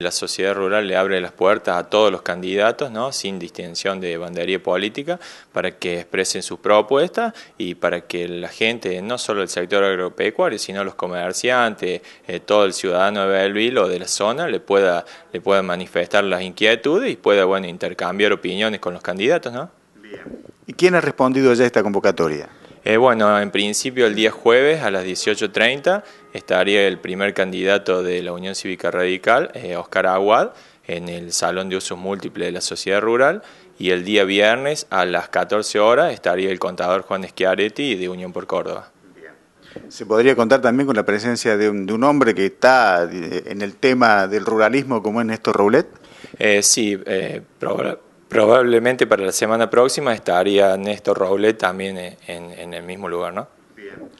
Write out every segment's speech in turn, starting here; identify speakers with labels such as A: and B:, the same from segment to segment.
A: La sociedad rural le abre las puertas a todos los candidatos, ¿no? sin distinción de bandería política, para que expresen sus propuestas y para que la gente, no solo el sector agropecuario, sino los comerciantes, eh, todo el ciudadano de Belville o de la zona, le pueda, le manifestar las inquietudes y pueda bueno, intercambiar opiniones con los candidatos. ¿no? Bien.
B: ¿Y quién ha respondido ya a esta convocatoria?
A: Eh, bueno, en principio el día jueves a las 18.30 estaría el primer candidato de la Unión Cívica Radical, Oscar eh, Aguad, en el Salón de Usos Múltiples de la Sociedad Rural y el día viernes a las 14 horas estaría el contador Juan Schiaretti de Unión por Córdoba.
B: Se podría contar también con la presencia de un, hombre que está eh, en el tema del ruralismo
A: como es Néstor Roulet. sí, probablemente probablemente para la semana próxima estaría Néstor Roblet también en, el mismo lugar, ¿no? Bien.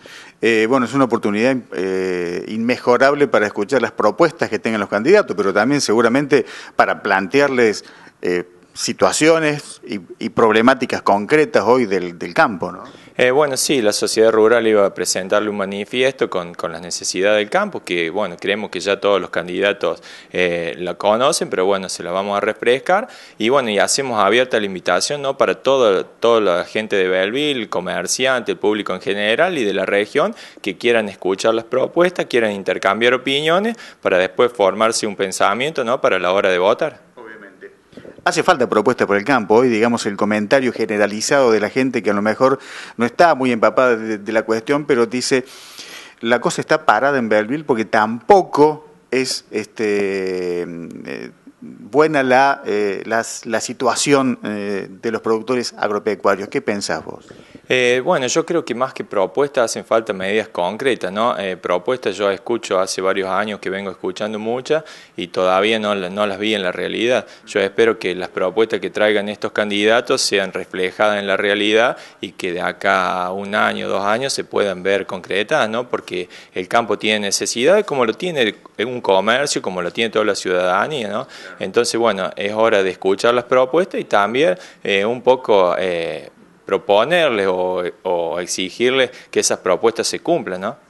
A: Eh,
B: bueno, es una oportunidad eh, inmejorable para escuchar las propuestas que tengan los candidatos, pero también seguramente para plantearles eh, situaciones y, problemáticas concretas hoy del, campo, ¿no?
A: Eh, bueno, sí, la sociedad rural iba a presentarle un manifiesto con, las necesidades del campo, que bueno, creemos que ya todos los candidatos eh, la conocen, pero bueno, se la vamos a refrescar. Y bueno, y hacemos abierta la invitación ¿no? para toda la gente de Belleville, comerciante, el público en general y de la región que quieran escuchar las propuestas, quieran intercambiar opiniones para después formarse un pensamiento ¿no? para la hora de votar.
B: Hace falta propuesta por el campo. Hoy, digamos, el comentario generalizado de la gente que a lo mejor no está muy empapada de, la cuestión, pero dice, la cosa está parada en Belleville porque tampoco es este, mm, eh, buena la, eh, situación eh, de los productores agropecuarios. ¿Qué pensás vos?
A: Eh, bueno, yo creo que más que propuestas hacen falta medidas concretas, ¿no? Eh, propuestas yo escucho hace varios años que vengo escuchando muchas y todavía no, las vi en la realidad. Yo espero que las propuestas que traigan estos candidatos sean reflejadas en la realidad y que de acá a un año, dos años se puedan ver concretas, ¿no? Porque el campo tiene necesidad, como lo tiene un comercio, como lo tiene toda la ciudadanía, ¿no? Entonces, bueno, es hora de escuchar las propuestas y también eh, un poco proponerles o, o exigirles que esas propuestas se cumplan, ¿no?